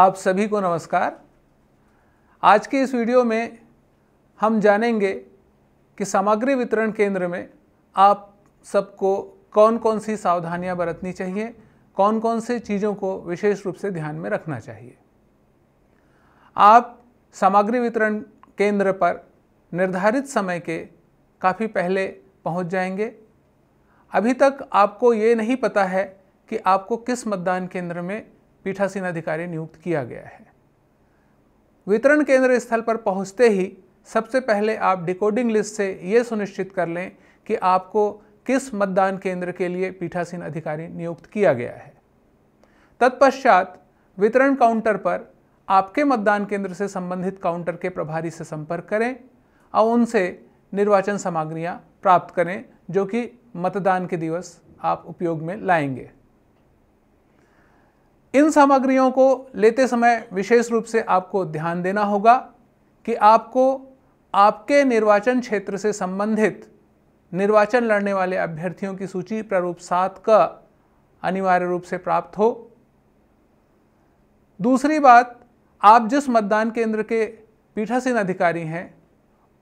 आप सभी को नमस्कार आज के इस वीडियो में हम जानेंगे कि सामग्री वितरण केंद्र में आप सबको कौन कौन सी सावधानियां बरतनी चाहिए कौन कौन से चीज़ों को विशेष रूप से ध्यान में रखना चाहिए आप सामग्री वितरण केंद्र पर निर्धारित समय के काफ़ी पहले पहुंच जाएंगे अभी तक आपको ये नहीं पता है कि आपको किस मतदान केंद्र में पीठासीन अधिकारी नियुक्त किया गया है वितरण केंद्र स्थल पर पहुंचते ही सबसे पहले आप डिकोडिंग लिस्ट से ये सुनिश्चित कर लें कि आपको किस मतदान केंद्र के लिए पीठासीन अधिकारी नियुक्त किया गया है तत्पश्चात वितरण काउंटर पर आपके मतदान केंद्र से संबंधित काउंटर के प्रभारी से संपर्क करें और उनसे निर्वाचन सामग्रियाँ प्राप्त करें जो कि मतदान के दिवस आप उपयोग में लाएंगे इन सामग्रियों को लेते समय विशेष रूप से आपको ध्यान देना होगा कि आपको आपके निर्वाचन क्षेत्र से संबंधित निर्वाचन लड़ने वाले अभ्यर्थियों की सूची प्रारूप सात का अनिवार्य रूप से प्राप्त हो दूसरी बात आप जिस मतदान केंद्र के पीठासीन अधिकारी हैं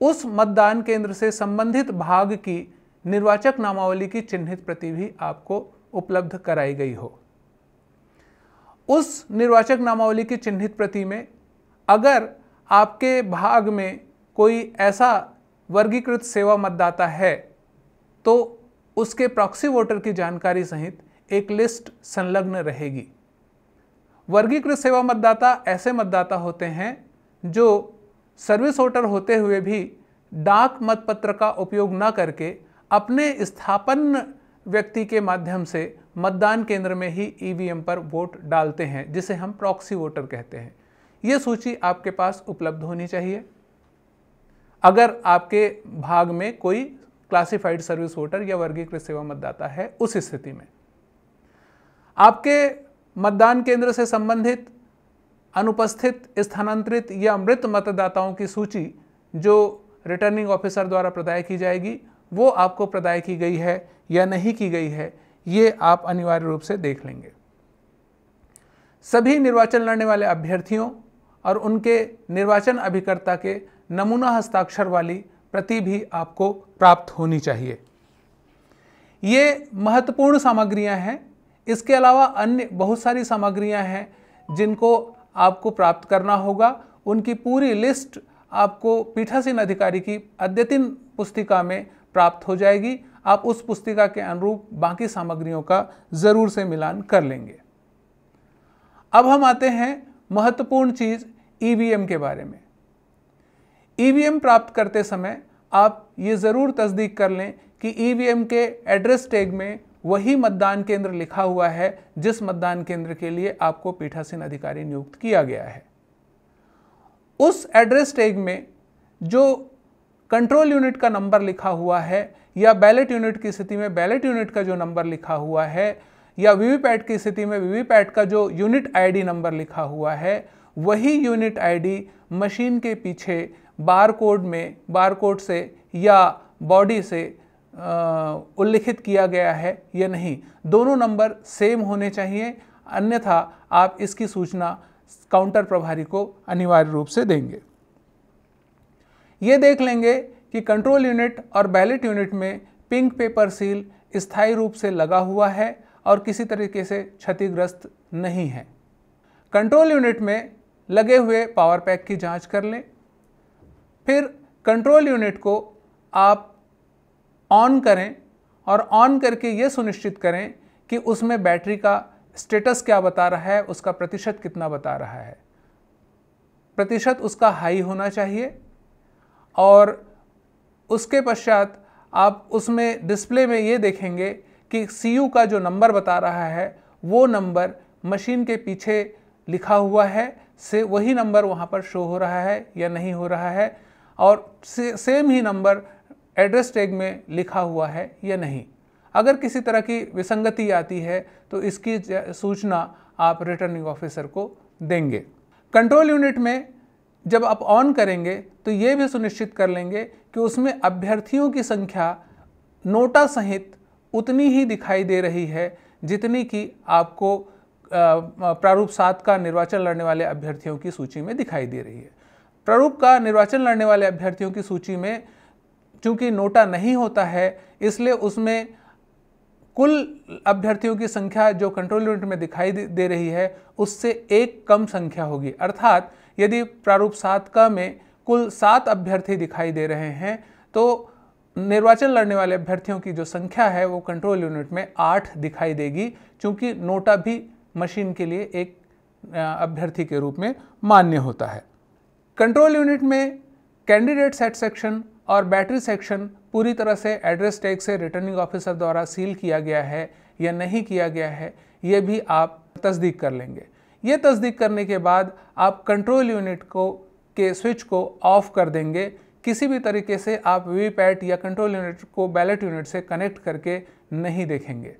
उस मतदान केंद्र से संबंधित भाग की निर्वाचक नामावली की चिन्हित प्रति भी आपको उपलब्ध कराई गई हो उस निर्वाचक नामावली की चिन्हित प्रति में अगर आपके भाग में कोई ऐसा वर्गीकृत सेवा मतदाता है तो उसके प्रॉक्सी वोटर की जानकारी सहित एक लिस्ट संलग्न रहेगी वर्गीकृत सेवा मतदाता ऐसे मतदाता होते हैं जो सर्विस वोटर होते हुए भी डाक मतपत्र का उपयोग न करके अपने स्थापन व्यक्ति के माध्यम से मतदान केंद्र में ही ईवीएम e पर वोट डालते हैं जिसे हम प्रॉक्सी वोटर कहते हैं ये सूची आपके पास उपलब्ध होनी चाहिए अगर आपके भाग में कोई क्लासिफाइड सर्विस वोटर या वर्गीकृत सेवा मतदाता है उस स्थिति में आपके मतदान केंद्र से संबंधित अनुपस्थित स्थानांतरित या मृत मतदाताओं की सूची जो रिटर्निंग ऑफिसर द्वारा प्रदाय की जाएगी वो आपको प्रदाय की गई है या नहीं की गई है ये आप अनिवार्य रूप से देख लेंगे सभी निर्वाचन लड़ने वाले अभ्यर्थियों और उनके निर्वाचन अभिकर्ता के नमूना हस्ताक्षर वाली प्रति भी आपको प्राप्त होनी चाहिए ये महत्वपूर्ण सामग्रियां हैं इसके अलावा अन्य बहुत सारी सामग्रियां हैं जिनको आपको प्राप्त करना होगा उनकी पूरी लिस्ट आपको पीठासीन अधिकारी की अद्यतन पुस्तिका में प्राप्त हो जाएगी आप उस पुस्तिका के अनुरूप बाकी सामग्रियों का ज़रूर से मिलान कर लेंगे अब हम आते हैं महत्वपूर्ण चीज़ ईवीएम e के बारे में ईवीएम e प्राप्त करते समय आप ये ज़रूर तस्दीक कर लें कि ईवीएम e के एड्रेस टैग में वही मतदान केंद्र लिखा हुआ है जिस मतदान केंद्र के लिए आपको पीठासीन अधिकारी नियुक्त किया गया है उस एड्रेस टैग में जो कंट्रोल यूनिट का नंबर लिखा हुआ है या बैलेट यूनिट की स्थिति में बैलेट यूनिट का जो नंबर लिखा हुआ है या वीवीपैट की स्थिति में वीवीपैट का जो यूनिट आईडी नंबर लिखा हुआ है वही यूनिट आईडी मशीन के पीछे बार कोड में बार कोड से या बॉडी से उल्लिखित किया गया है या नहीं दोनों नंबर सेम होने चाहिए अन्यथा आप इसकी सूचना काउंटर प्रभारी को अनिवार्य रूप से देंगे ये देख लेंगे कि कंट्रोल यूनिट और बैलेट यूनिट में पिंक पेपर सील स्थायी रूप से लगा हुआ है और किसी तरीके से क्षतिग्रस्त नहीं है कंट्रोल यूनिट में लगे हुए पावर पैक की जांच कर लें फिर कंट्रोल यूनिट को आप ऑन करें और ऑन करके ये सुनिश्चित करें कि उसमें बैटरी का स्टेटस क्या बता रहा है उसका प्रतिशत कितना बता रहा है प्रतिशत उसका हाई होना चाहिए और उसके पश्चात आप उसमें डिस्प्ले में ये देखेंगे कि सी का जो नंबर बता रहा है वो नंबर मशीन के पीछे लिखा हुआ है से वही नंबर वहाँ पर शो हो रहा है या नहीं हो रहा है और से, सेम ही नंबर एड्रेस टैग में लिखा हुआ है या नहीं अगर किसी तरह की विसंगति आती है तो इसकी सूचना आप रिटर्निंग ऑफिसर को देंगे कंट्रोल यूनिट में जब आप ऑन करेंगे तो ये भी सुनिश्चित कर लेंगे कि उसमें अभ्यर्थियों की संख्या नोटा सहित उतनी ही दिखाई दे रही है जितनी कि आपको प्रारूप सात का निर्वाचन लड़ने वाले अभ्यर्थियों की सूची में दिखाई दे रही है प्रारूप का निर्वाचन लड़ने वाले अभ्यर्थियों की सूची में चूंकि नोटा नहीं होता है इसलिए उसमें कुल अभ्यर्थियों की संख्या जो कंट्रोल यूनिट में दिखाई दे रही है उससे एक कम संख्या होगी अर्थात यदि प्रारूप सात का में कुल सात अभ्यर्थी दिखाई दे रहे हैं तो निर्वाचन लड़ने वाले अभ्यर्थियों की जो संख्या है वो कंट्रोल यूनिट में आठ दिखाई देगी क्योंकि नोटा भी मशीन के लिए एक अभ्यर्थी के रूप में मान्य होता है कंट्रोल यूनिट में कैंडिडेट सेट सेक्शन और बैटरी सेक्शन पूरी तरह से एड्रेस टैग से रिटर्निंग ऑफिसर द्वारा सील किया गया है या नहीं किया गया है ये भी आप तस्दीक कर लेंगे ये तस्दीक करने के बाद आप कंट्रोल यूनिट को के स्विच को ऑफ कर देंगे किसी भी तरीके से आप वीवीपैट या कंट्रोल यूनिट को बैलेट यूनिट से कनेक्ट करके नहीं देखेंगे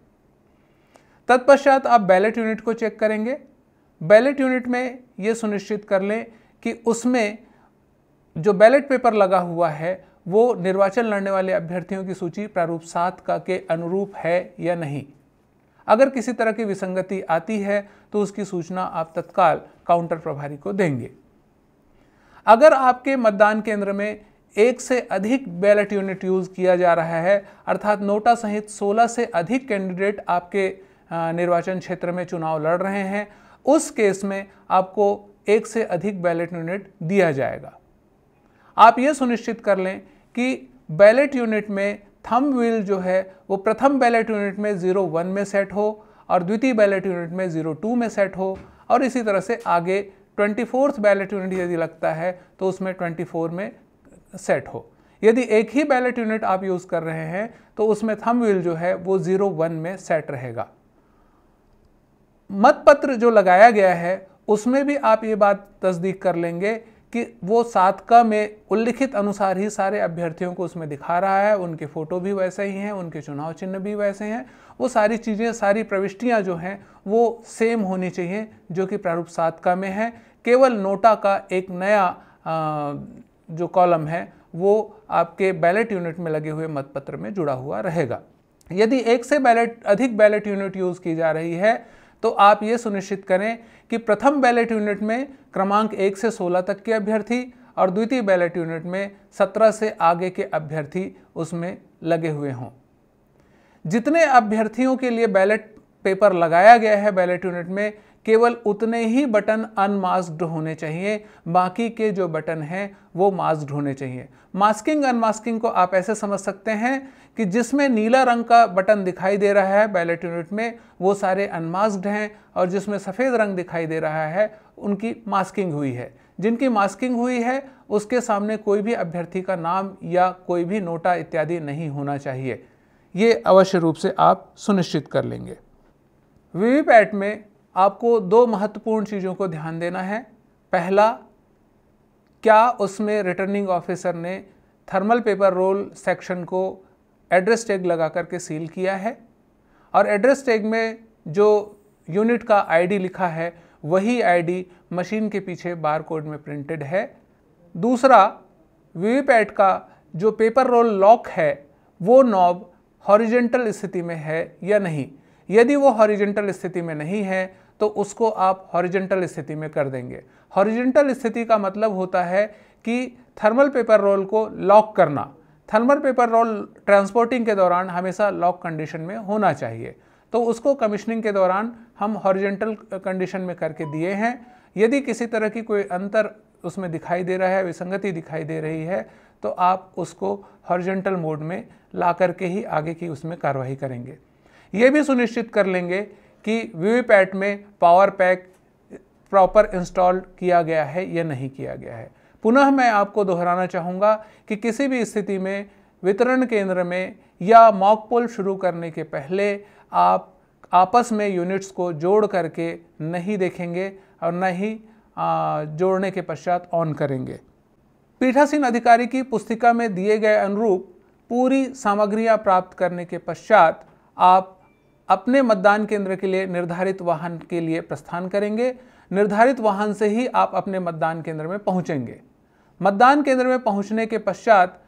तत्पश्चात आप बैलेट यूनिट को चेक करेंगे बैलेट यूनिट में ये सुनिश्चित कर लें कि उसमें जो बैलेट पेपर लगा हुआ है वो निर्वाचन लड़ने वाले अभ्यर्थियों की सूची प्रारूप सात का के अनुरूप है या नहीं अगर किसी तरह की विसंगति आती है तो उसकी सूचना आप तत्काल काउंटर प्रभारी को देंगे अगर आपके मतदान केंद्र में एक से अधिक बैलेट यूनिट यूज़ किया जा रहा है अर्थात नोटा सहित 16 से अधिक कैंडिडेट आपके निर्वाचन क्षेत्र में चुनाव लड़ रहे हैं उस केस में आपको एक से अधिक बैलेट यूनिट दिया जाएगा आप ये सुनिश्चित कर लें कि बैलेट यूनिट में थम व्हील जो है वो प्रथम बैलेट यूनिट में ज़ीरो वन में सेट हो और द्वितीय बैलेट यूनिट में ज़ीरो टू में सेट हो और इसी तरह से आगे ट्वेंटी फोर्थ बैलेट यूनिट यदि लगता है तो उसमें ट्वेंटी फोर में सेट हो यदि एक ही बैलेट यूनिट आप यूज़ कर रहे हैं तो उसमें थम व्हील जो है वो ज़ीरो वन में सेट रहेगा मतपत्र जो लगाया गया है उसमें भी आप ये बात तस्दीक कर लेंगे कि वो सात का में उल्लिखित अनुसार ही सारे अभ्यर्थियों को उसमें दिखा रहा है उनके फ़ोटो भी वैसे ही हैं उनके चुनाव चिन्ह भी वैसे हैं वो सारी चीज़ें सारी प्रविष्टियां जो हैं वो सेम होनी चाहिए जो कि प्रारूप सात का में है केवल नोटा का एक नया आ, जो कॉलम है वो आपके बैलेट यूनिट में लगे हुए मतपत्र में जुड़ा हुआ रहेगा यदि एक से बैलेट अधिक बैलेट यूनिट यूज़ की जा रही है तो आप ये सुनिश्चित करें कि प्रथम बैलेट यूनिट में क्रमांक एक से सोलह तक के अभ्यर्थी और द्वितीय बैलेट यूनिट में सत्रह से आगे के अभ्यर्थी उसमें लगे हुए हों जितने अभ्यर्थियों के लिए बैलेट पेपर लगाया गया है बैलेट यूनिट में केवल उतने ही बटन अनमास्क्ड होने चाहिए बाकी के जो बटन हैं वो मास्क्ड होने चाहिए मास्किंग अनमास्किंग को आप ऐसे समझ सकते हैं कि जिसमें नीला रंग का बटन दिखाई दे रहा है बैलेट यूनिट में वो सारे अनमास्क्ड हैं और जिसमें सफ़ेद रंग दिखाई दे रहा है उनकी मास्किंग हुई है जिनकी मास्किंग हुई है उसके सामने कोई भी अभ्यर्थी का नाम या कोई भी नोटा इत्यादि नहीं होना चाहिए ये अवश्य रूप से आप सुनिश्चित कर लेंगे वीवीपैट में आपको दो महत्वपूर्ण चीज़ों को ध्यान देना है पहला क्या उसमें रिटर्निंग ऑफिसर ने थर्मल पेपर रोल सेक्शन को एड्रेस टैग लगा करके सील किया है और एड्रेस टैग में जो यूनिट का आईडी लिखा है वही आईडी मशीन के पीछे बार कोड में प्रिंटेड है दूसरा वीवीपैट का जो पेपर रोल लॉक है वो नॉब हॉरिजेंटल स्थिति में है या नहीं यदि वो हॉरिजेंटल स्थिति में नहीं है तो उसको आप हॉरिजेंटल स्थिति में कर देंगे हॉरिजेंटल स्थिति का मतलब होता है कि थर्मल पेपर रोल को लॉक करना थर्मल पेपर रोल ट्रांसपोर्टिंग के दौरान हमेशा लॉक कंडीशन में होना चाहिए तो उसको कमीशनिंग के दौरान हम हॉरिजेंटल कंडीशन में करके दिए हैं यदि किसी तरह की कोई अंतर उसमें दिखाई दे रहा है विसंगति दिखाई दे रही है तो आप उसको हॉरिजेंटल मोड में ला करके ही आगे की उसमें कार्रवाई करेंगे ये भी सुनिश्चित कर लेंगे कि वीवीपैट में पावर पैक प्रॉपर इंस्टॉल किया गया है या नहीं किया गया है पुनः मैं आपको दोहराना चाहूँगा कि किसी भी स्थिति में वितरण केंद्र में या मॉक पोल शुरू करने के पहले आप आपस में यूनिट्स को जोड़ करके नहीं देखेंगे और न ही जोड़ने के पश्चात ऑन करेंगे पीठासीन अधिकारी की पुस्तिका में दिए गए अनुरूप पूरी सामग्रियां प्राप्त करने के पश्चात आप अपने मतदान केंद्र के लिए निर्धारित वाहन के लिए प्रस्थान करेंगे निर्धारित वाहन से ही आप अपने मतदान केंद्र में पहुंचेंगे मतदान केंद्र में पहुंचने के पश्चात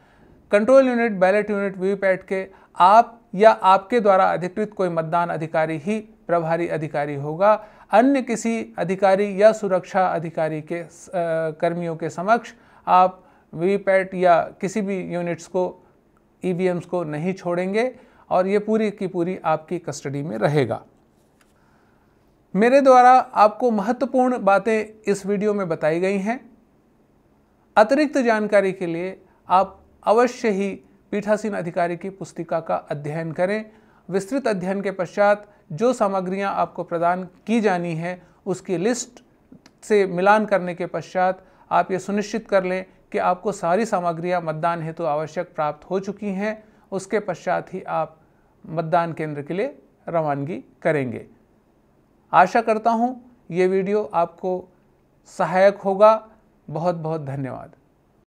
control unit ballot unit VVPAT के आप या आपके द्वारा अधिकृत कोई मतदान अधिकारी ही प्रभारी अधिकारी होगा अन्य किसी अधिकारी या सुरक्षा अधिकारी के कर्मियों के समक्ष आप वीवीपैट या किसी भी यूनिट्स को ईवीएम्स को नहीं छोड़ेंगे और ये पूरी की पूरी आपकी कस्टडी में रहेगा मेरे द्वारा आपको महत्वपूर्ण बातें इस वीडियो में बताई गई हैं अतिरिक्त जानकारी के लिए आप अवश्य ही पीठासीन अधिकारी की पुस्तिका का अध्ययन करें विस्तृत अध्ययन के पश्चात जो सामग्रियां आपको प्रदान की जानी है उसकी लिस्ट से मिलान करने के पश्चात आप ये सुनिश्चित कर लें कि आपको सारी सामग्रियां मतदान हेतु तो आवश्यक प्राप्त हो चुकी हैं उसके पश्चात ही आप मतदान केंद्र के लिए रवानगी करेंगे आशा करता हूँ ये वीडियो आपको सहायक होगा बहुत बहुत धन्यवाद